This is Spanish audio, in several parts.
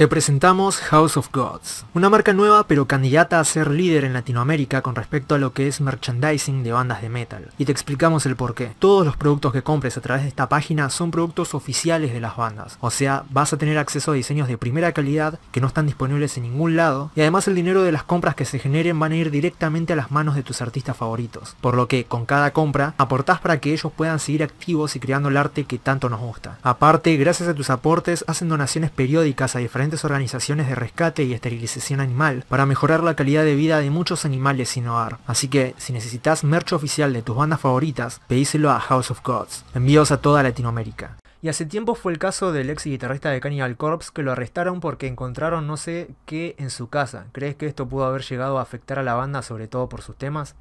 Te presentamos House of Gods, una marca nueva pero candidata a ser líder en Latinoamérica con respecto a lo que es merchandising de bandas de metal. Y te explicamos el porqué. Todos los productos que compres a través de esta página son productos oficiales de las bandas, o sea, vas a tener acceso a diseños de primera calidad que no están disponibles en ningún lado, y además el dinero de las compras que se generen van a ir directamente a las manos de tus artistas favoritos, por lo que con cada compra aportás para que ellos puedan seguir activos y creando el arte que tanto nos gusta. Aparte, gracias a tus aportes hacen donaciones periódicas a diferentes organizaciones de rescate y esterilización animal para mejorar la calidad de vida de muchos animales sin hogar. Así que, si necesitas merch oficial de tus bandas favoritas, pedíselo a House of Gods. Envíos a toda Latinoamérica. Y hace tiempo fue el caso del ex guitarrista de Cannibal Corpse que lo arrestaron porque encontraron no sé qué en su casa. ¿Crees que esto pudo haber llegado a afectar a la banda sobre todo por sus temas?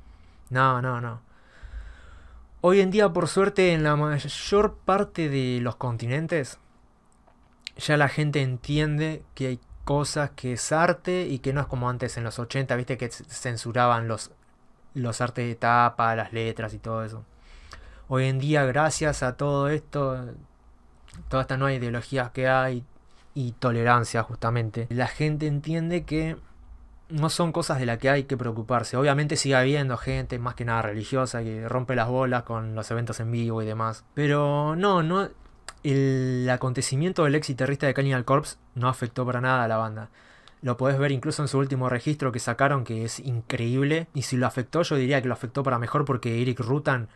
No, no, no. Hoy en día, por suerte, en la mayor parte de los continentes, ya la gente entiende que hay cosas que es arte y que no es como antes en los 80, viste que censuraban los, los artes de tapa, las letras y todo eso. Hoy en día, gracias a todo esto, toda esta nueva ideologías que hay y tolerancia justamente, la gente entiende que no son cosas de las que hay que preocuparse. Obviamente sigue habiendo gente, más que nada religiosa, que rompe las bolas con los eventos en vivo y demás. Pero no, no, el acontecimiento del ex de Cannibal Corpse no afectó para nada a la banda. Lo podés ver incluso en su último registro que sacaron, que es increíble. Y si lo afectó, yo diría que lo afectó para mejor porque Eric Rutan,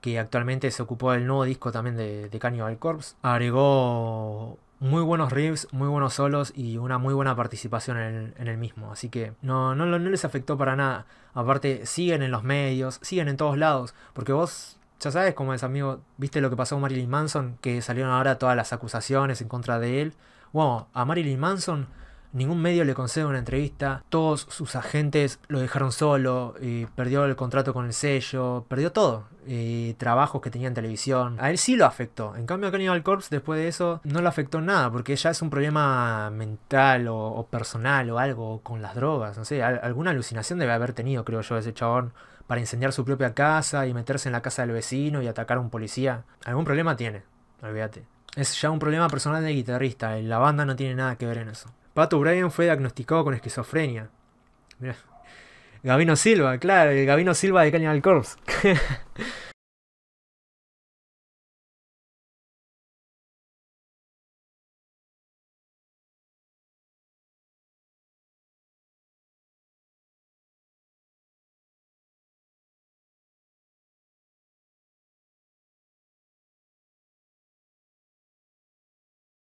que actualmente se ocupó del nuevo disco también de, de Cannibal agregó muy buenos riffs, muy buenos solos y una muy buena participación en el, mismo. Así que no, no, no les afectó para nada. Aparte, siguen en los medios, siguen en todos lados. Porque vos ya sabes como es, amigo. ¿Viste lo que pasó con Marilyn Manson? Que salieron ahora todas las acusaciones en contra de él. Wow, a Marilyn Manson Ningún medio le concede una entrevista. Todos sus agentes lo dejaron solo. Y perdió el contrato con el sello. Perdió todo. Y trabajos que tenía en televisión. A él sí lo afectó. En cambio a Cannibal Corpse después de eso no lo afectó nada. Porque ya es un problema mental o, personal o algo con las drogas. No sé, alguna alucinación debe haber tenido creo yo ese chabón para incendiar su propia casa y meterse en la casa del vecino y atacar a un policía. Algún problema tiene, olvídate. Es ya un problema personal del guitarrista, la banda no tiene nada que ver en eso. Pato Bryan fue diagnosticado con esquizofrenia. Gabino Silva, claro, el Gavino Silva de Canal course